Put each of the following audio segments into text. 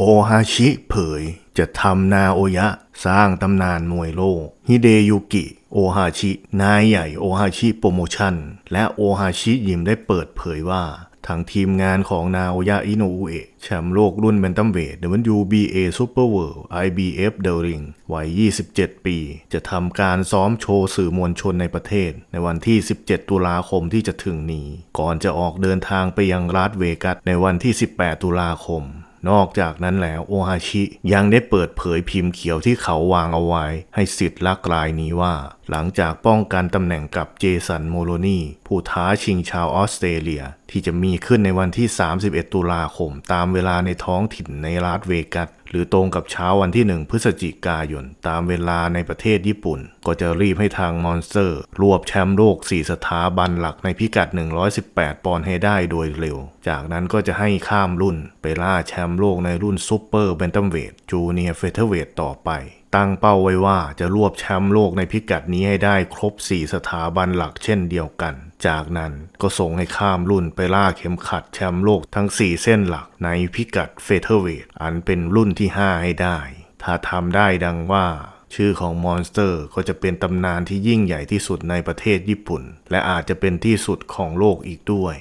โอฮาชิเผยจะทำนาโอยะสร้างตำนานมวยโลก ฮิเดยุกิ โอฮาชินายใหญ่โอฮาชิโปรโมชั่นและโอฮาชิยิมได้เปิดเผยว่าทางทีมงานของนาโอยะอิโนอุเอะแชมป์โลกรุ่นแบนตัมเวทเเดวันยูบีอปอร์เวิร์ลไอบ IBF ฟเดอริงวัย27 ปี จะทำการซ้อมโชว์สื่อมวลชนในประเทศ ในวันที่ 17 ตุลาคมที่จะถึงนี้ ก่อนจะออกเดินทางไปยังลาสเวกัสในวันที่ 18 ตุลาคมนอกจากนั้นแล้วโอฮาชิยังได้เปิดเผยพิมพ์เขียวที่เขาวางเอาไว้ ให้สิทธิ์ลักลายนี้ว่า หลังจากป้องกันตำแหน่งกับเจสันโมโลนีผู้ท้าชิงชาวออสเตรเลียที่จะมีขึ้นในวันที่ 31 ตุลาคมตามเวลาในท้องถิ่นในรัฐเวกัสหรือตรงกับเช้าวันที่ 1 พฤศจิกายน ตามเวลาในประเทศญี่ปุ่นก็จะรีบให้ทางมอนสเตอร์ รวบแชมป์โลก 4 สถาบันหลักในพิกัด 118 ปอนด์ให้ได้โดยเร็ว จากนั้นก็จะให้ข้ามรุ่น ไปล่าแชมป์โลกในรุ่นซูเปอร์เบนตัมเวทจูเนียร์เฟเธอร์เวทต่อไปตั้งเป้าไว้ว่าจะรวบแชมป์โลกในพิกัดนี้ให้ได้ครบ 4 สถาบันหลักเช่นเดียวกัน จากนั้นก็ส่งให้ข้ามรุ่นไปล่าเข็มขัดแชมป์โลกทั้ง 4 เส้นหลักในพิกัดเฟเธอร์เวทอันเป็นรุ่นที่ 5 ให้ได้ ถ้าทำได้ดังว่าชื่อของมอนสเตอร์ก็จะเป็นตำนานที่ยิ่งใหญ่ที่สุดในประเทศญี่ปุ่น และอาจจะเป็นที่สุดของโลกอีกด้วย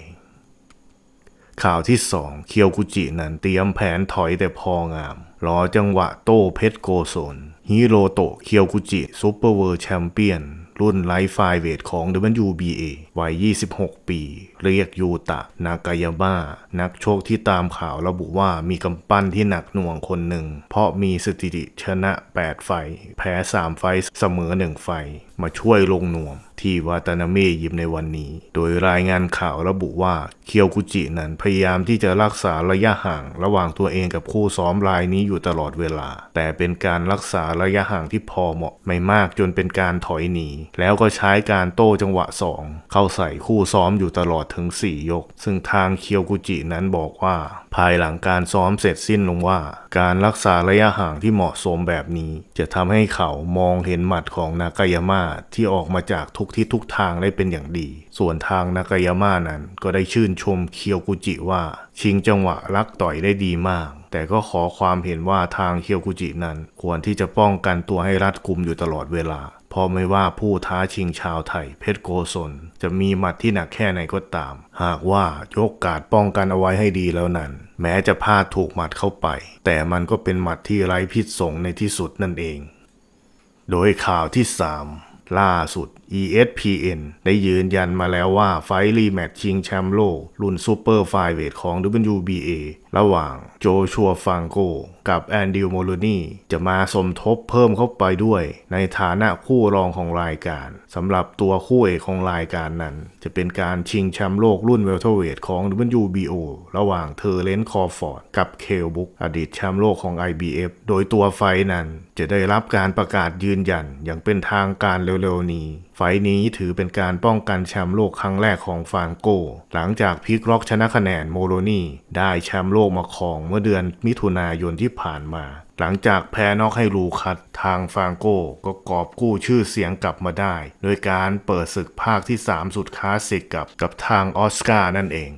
ข่าวที่2เคียวกุจินั้น เตรียมแผนถอยแต่พองาม รอจังหวะโต้เพชรโกโซนฮิโรโตะเคียวกุจิ ซูเปอร์เวิร์แชมเปียน รุ่นไลฟ์ไฟเวทของ WBA วัย 26 ปี เรียกยูตะ นากายาบ้า นักโชคที่ตามข่าวระบุว่ามีกำปั้นที่หนักหน่วงคนหนึ่ง เพราะมีสถิติชนะ 8 ไฟ แพ้ 3 ไฟเสมอ 1 ไฟ มาช่วยลงนวมที่วาตานาเมยิมในวันนี้ โดยรายงานข่าวระบุว่า เคียวคุจินั้นพยายามที่จะรักษาระยะห่างระหว่างตัวเองกับคู่ซ้อมรายนี้อยู่ตลอดเวลา แต่เป็นการรักษาระยะห่างที่พอเหมาะไม่มากจนเป็นการถอยหนี แล้วก็ใช้การโต้จังหวะ 2 เข้าใส่คู่ซ้อมอยู่ตลอดถึง 4 ยก ซึ่งทางเคียวกุจินั้นบอกว่า ภายหลังการซ้อมเสร็จสิ้นลงว่าการรักษาระยะห่างที่เหมาะสมแบบนี้ จะทำให้เขามองเห็นหมัดของนากายามาที่ออกมาจากทุกทิศทุกทางได้เป็นอย่างดี ส่วนทางนากายามานั้น ก็ได้ชื่นชมเคียวกุจิว่า ชิงจังหวะรักต่อยได้ดีมาก แต่ก็ขอความเห็นว่าทางเคียวกุจินั้น ควรที่จะป้องกันตัวให้รัดกุมอยู่ตลอดเวลาราะไม่ว่าผู้ท้าชิงชาวไทยเพชรโกศลจะมีหมัดที่หนักแค่ไหนก็ตาม หากว่ายกกาดป้องกันเอาไว้ให้ดีแล้วนั้น แม้จะพลาดถูกหมัดเข้าไป แต่มันก็เป็นหมัดที่ไร้พิษสงในที่สุดนั่นเอง โดยข่าวที่สามล่าสุด ESPN ได้ยืนยันมาแล้วว่าไฟรีแมตช์ชิงแชมป์โลก รุ่นซูเปอร์ไฟเวทของ WBA ระหว่างโจชัวฟังโก กับแอนดิวโมลูนีจะมาสมทบเพิ่มเข้าไปด้วย ในฐานะคู่รองของรายการสำหรับตัวคู่เอกของรายการนั้น จะเป็นการชิงแชมป์โลกรุ่นเวลเทเวทของ WBO ระหว่างเทอเลนคอฟอร์ดกับเคลบุกอดีตแชมป์โลกของ IBF โดยตัวไฟนั้นจะได้รับการประกาศยืนยันอย่างเป็นทางการเร็วๆนี้ไฟนี้ถือเป็นการป้องกันแชมป์โลกครั้งแรกของฟานโกหลังจากพิกล็อกชนะคะแนนโมโรนีได้แชมป์โลกมาครองเมื่อเดือนมิถุนายนที่ผ่านมา หลังจากแพ้นอกให้ลูคัดทางฟางโกก็กอบกู้ชื่อเสียงกลับมาได้ โดยการเปิดศึกภาคที่ 3 สุดคลาสสิกกับกับทางออสการ์นั่นเอง